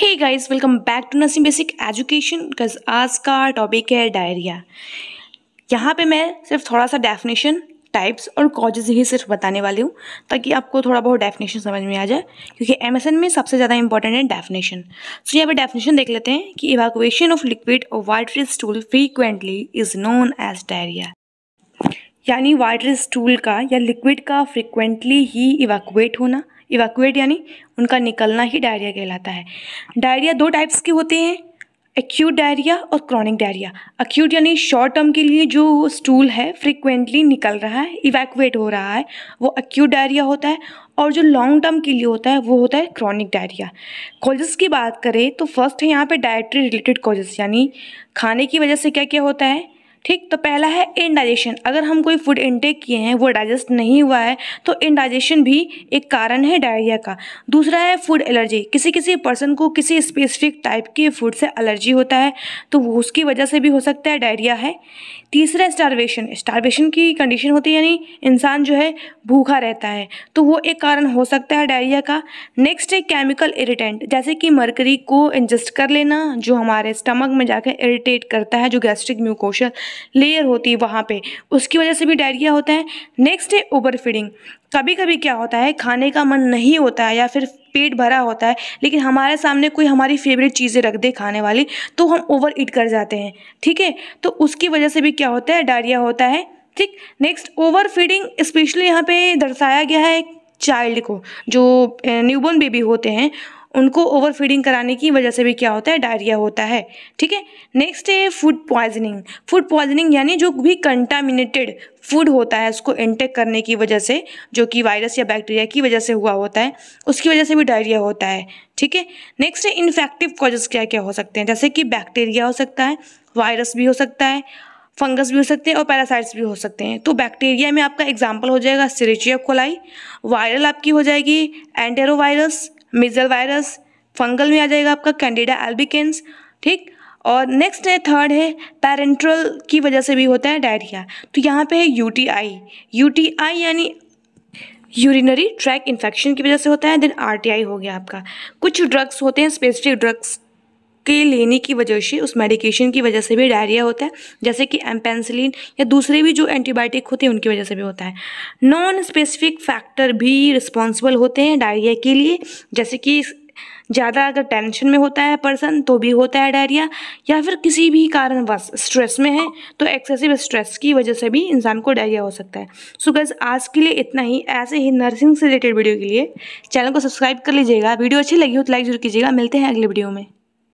hey guys welcome back to nursing basic education because आज का topic है diarrhoea यहाँ पे मैं सिर्फ थोड़ा सा डेफिनेशन टाइप्स और कॉजेज ही सिर्फ बताने वाली हूँ ताकि आपको थोड़ा बहुत डेफिनेशन समझ में आ जाए क्योंकि एम में सबसे ज़्यादा इंपॉर्टेंट है डेफिनेशन सो यहाँ पे डेफिनेशन देख लेते हैं कि इवाकुएशन ऑफ लिक्विड और water stool frequently is known as diarrhoea यानी वाटर स्टूल का या लिक्विड का फ्रिक्वेंटली ही इवाकुएट होना इवाकुएट यानी उनका निकलना ही डायरिया कहलाता है डायरिया दो टाइप्स के होते हैं एक्यूट डायरिया और क्रॉनिक डायरिया अक्यूट यानी शॉर्ट टर्म के लिए जो स्टूल है फ्रिक्वेंटली निकल रहा है इवैक्यूएट हो रहा है वो अक्यूट डायरिया होता है और जो लॉन्ग टर्म के लिए होता है वो होता है क्रॉनिक डायरिया कॉजेस की बात करें तो फर्स्ट है यहाँ पे डायट्री रिलेटेड कॉजेस यानी खाने की वजह से क्या क्या होता है ठीक तो पहला है इनडाइजेशन अगर हम कोई फूड इनटेक किए हैं वो डाइजेस्ट नहीं हुआ है तो इनडाइजेशन भी एक कारण है डायरिया का दूसरा है फूड एलर्जी किसी किसी पर्सन को किसी स्पेसिफिक टाइप के फूड से एलर्जी होता है तो उसकी वजह से भी हो सकता है डायरिया है तीसरा स्टारवेशन स्टारवेशन की कंडीशन होती है यानी इंसान जो है भूखा रहता है तो वो एक कारण हो सकता है डायरिया का नेक्स्ट है केमिकल इरिटेंट जैसे कि मरकरी को इंजेस्ट कर लेना जो हमारे स्टमक में जाकर इरिटेट करता है जो गैस्ट्रिक म्यूकोशल लेयर होती है वहाँ पे उसकी वजह से भी डायरिया होता है नेक्स्ट है ओवर फीडिंग कभी कभी क्या होता है खाने का मन नहीं होता है या फिर पेट भरा होता है लेकिन हमारे सामने कोई हमारी फेवरेट चीज़ें रख दे खाने वाली तो हम ओवर ईट कर जाते हैं ठीक है तो उसकी वजह से भी क्या होता है डायरिया होता है ठीक नेक्स्ट ओवर फीडिंग स्पेशली यहाँ पे दर्शाया गया है चाइल्ड को जो न्यूबॉर्न बेबी होते हैं उनको ओवर फीडिंग कराने की वजह से भी क्या होता है डायरिया होता है ठीक है नेक्स्ट है फूड पॉइजनिंग फूड पॉइजनिंग यानी जो भी कंटामिनेटेड फूड होता है उसको इंटेक करने की वजह से जो कि वायरस या बैक्टीरिया की वजह से हुआ होता है उसकी वजह से भी डायरिया होता है ठीक है नेक्स्ट है इन्फेक्टिव कॉजेस क्या क्या हो सकते हैं जैसे कि बैक्टीरिया हो सकता है वायरस भी हो सकता है फंगस भी हो सकते हैं और पैरासाइट्स भी हो सकते हैं तो बैक्टीरिया में आपका एग्जाम्पल हो जाएगा सिरिचिया कोलाई वायरल आपकी हो जाएगी एंटेरोवायरस मिजल वायरस फंगल में आ जाएगा आपका कैंडिडा एल्बिकेंस ठीक और नेक्स्ट है थर्ड है पैरेंट्रल की वजह से भी होता है डायरिया तो यहाँ पे है यूटीआई यूटीआई यानी यूरिनरी ट्रैक इन्फेक्शन की वजह से होता है देन आरटीआई हो गया आपका कुछ ड्रग्स होते हैं स्पेसिफिक ड्रग्स के लेने की वजह से उस मेडिकेशन की वजह से भी डायरिया होता है जैसे कि एम्पेंसिलिन या दूसरे भी जो एंटीबायोटिक होते हैं उनकी वजह से भी होता है नॉन स्पेसिफिक फैक्टर भी रिस्पॉन्सिबल होते हैं डायरिया के लिए जैसे कि ज़्यादा अगर टेंशन में होता है पर्सन तो भी होता है डायरिया या फिर किसी भी कारणवश स्ट्रेस में है तो एक्सेसिव स्ट्रेस की वजह से भी इंसान को डायरिया हो सकता है सो so गज आज के लिए इतना ही ऐसे ही नर्सिंग से रिलेटेड वीडियो के लिए चैनल को सब्सक्राइब कर लीजिएगा वीडियो अच्छी लगी हो तो लाइक जरूर कीजिएगा मिलते हैं अगले वीडियो में